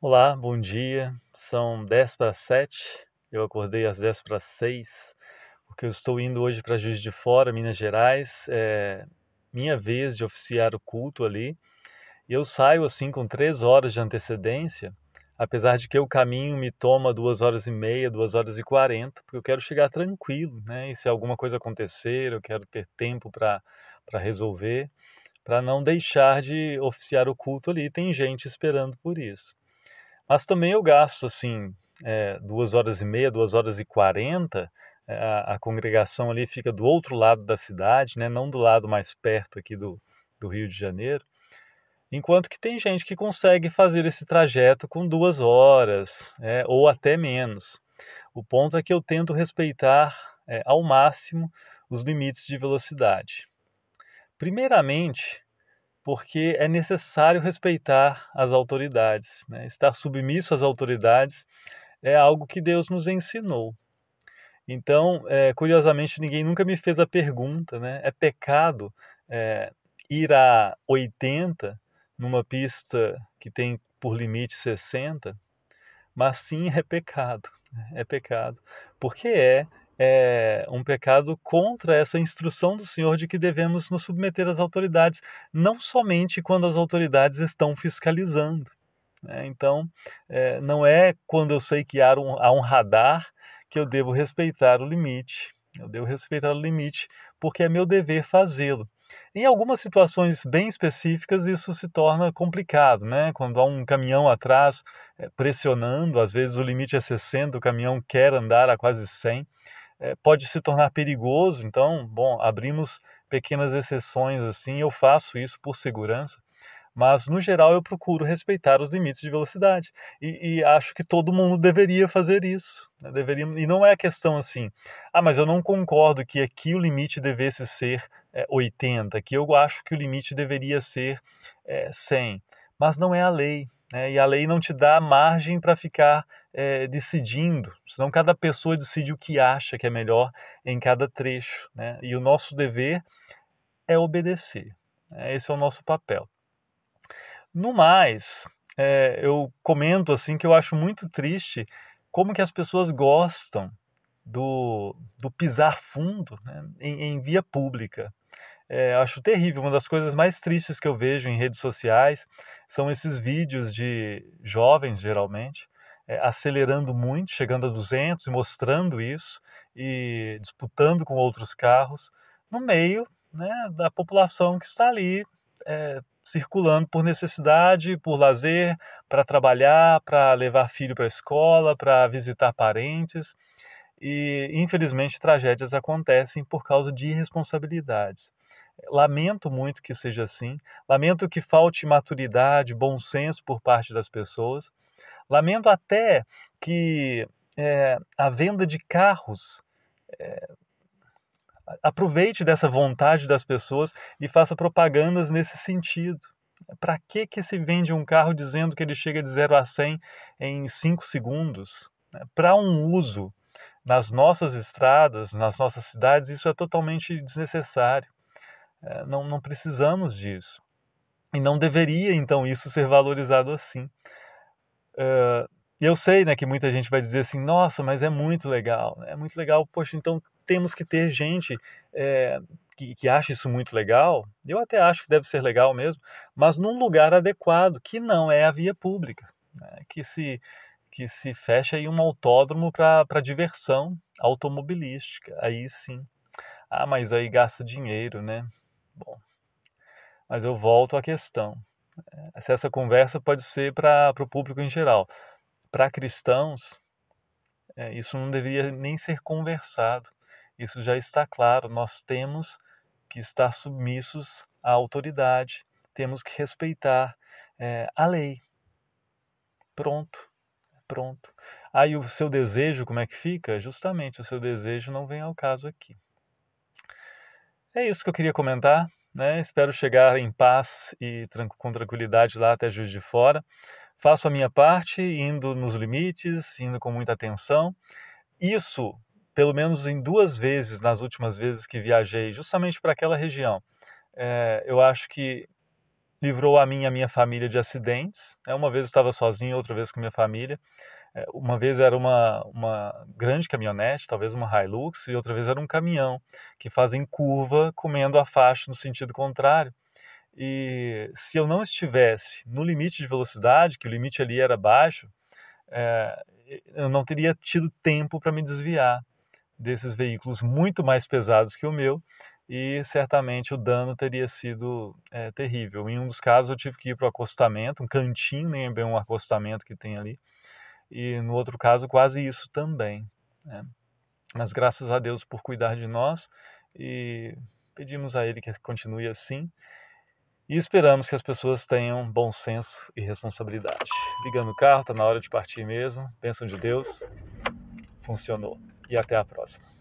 Olá, bom dia. São 10 para 7. Eu acordei às 10 para 6, porque eu estou indo hoje para Juiz de Fora, Minas Gerais. É minha vez de oficiar o culto ali. E eu saio assim com 3 horas de antecedência, apesar de que o caminho me toma 2 horas e meia, 2 horas e 40, porque eu quero chegar tranquilo, né? E se alguma coisa acontecer, eu quero ter tempo para resolver, para não deixar de oficiar o culto ali. Tem gente esperando por isso. Mas também eu gasto, assim, é, duas horas e meia, duas horas e quarenta, é, a, a, congregação ali fica do outro lado da cidade, né? não do lado mais perto aqui do, do Rio de Janeiro. Enquanto que tem gente que consegue fazer esse trajeto com duas horas é, ou até menos. O ponto é que eu tento respeitar é, ao máximo os limites de velocidade. Primeiramente, porque é necessário respeitar as autoridades. Né? Estar submisso às autoridades é algo que Deus nos ensinou. Então, é, curiosamente, ninguém nunca me fez a pergunta, né? É pecado é, ir a 80 numa pista que tem por limite 60? Mas sim, é pecado. Né? É pecado, porque é é, um pecado contra essa instrução do Senhor de que devemos nos submeter às autoridades, não somente quando as autoridades estão fiscalizando. Né? Então, é, não é quando eu sei que há um, há um radar que eu devo respeitar o limite. Eu devo respeitar o limite porque é meu dever fazê-lo. Em algumas situações bem específicas, isso se torna complicado, né? Quando há um caminhão atrás é, pressionando, às vezes o limite é 60, o caminhão quer andar a quase 100 é, pode se tornar perigoso. Então, bom, abrimos pequenas exceções assim, eu faço isso por segurança, mas no geral eu procuro respeitar os limites de velocidade e, e acho que todo mundo deveria fazer isso. Né? Deveria, e não é questão assim, ah, mas eu não concordo que aqui o limite devesse ser é, 80, que eu acho que o limite deveria ser é, eh, 100, mas não é a lei. Né? E a lei não te dá margem para ficar é, decidindo, senão cada pessoa decide o que acha que é melhor em cada trecho. Né? E o nosso dever é obedecer. Né? Esse é o nosso papel. No mais, é, eu comento assim que eu acho muito triste como que as pessoas gostam do, do pisar fundo né, em, em, via pública. É, acho terrível, uma das coisas mais tristes que eu vejo em redes sociais são esses vídeos de jovens, geralmente, é, acelerando muito, chegando a 200 e mostrando isso e disputando com outros carros no meio né, da população que está ali é, circulando por necessidade, por lazer, para trabalhar, para levar filho para a escola, para visitar parentes. E infelizmente tragédias acontecem por causa de irresponsabilidades. Lamento muito que seja assim, lamento que falte maturidade, bom senso por parte das pessoas, Lamento até que é, a venda de carros é, aproveite dessa vontade das pessoas e faça propagandas nesse sentido. Para que, que se vende um carro dizendo que ele chega de 0 a 100 em 5 segundos? É, Para um uso nas nossas estradas, nas nossas cidades, isso é totalmente desnecessário. É, não, não precisamos disso. E não deveria, então, isso ser valorizado assim eu sei né, que muita gente vai dizer assim, nossa, mas é muito legal, né? é muito legal, poxa, então temos que ter gente é, que, que acha isso muito legal. Eu até acho que deve ser legal mesmo, mas num lugar adequado, que não é a via pública, né? que, se, que se fecha aí um autódromo para diversão automobilística, aí sim. Ah, mas aí gasta dinheiro, né? Bom, mas eu volto à questão se essa conversa pode ser para o público em geral. Para cristãos, é, isso não deveria nem ser conversado. Isso já está claro. Nós temos que estar submissos à autoridade, temos que respeitar é, a lei. Pronto, pronto. Aí o seu desejo, como é que fica? Justamente, o seu desejo não vem ao caso aqui. É isso que eu queria comentar. Né? Espero chegar em paz e com tranquilidade lá até Juiz de Fora. Faço a minha parte, indo nos limites, indo com muita atenção. Isso, pelo menos em duas vezes, nas últimas vezes que viajei, justamente para aquela região, é, eu acho que livrou a mim e a minha família de acidentes. Né? Uma vez eu estava sozinho, outra vez com minha família. É, uma vez era uma, uma grande caminhonete, talvez uma Hilux, e outra vez era um caminhão, que fazem curva comendo a faixa no sentido contrário. E se eu não estivesse no limite de velocidade, que o limite ali era baixo, é, eu não teria tido tempo para me desviar desses veículos muito mais pesados que o meu e certamente o dano teria sido é, terrível. Em um dos casos eu tive que ir para o acostamento, um cantinho, nem é bem um acostamento que tem ali, e no outro caso quase isso também. Né? Mas graças a Deus por cuidar de nós e pedimos a Ele que continue assim e esperamos que as pessoas tenham bom senso e responsabilidade. Ligando o carro, está na hora de partir mesmo. Bênção de Deus, funcionou. E até a próxima.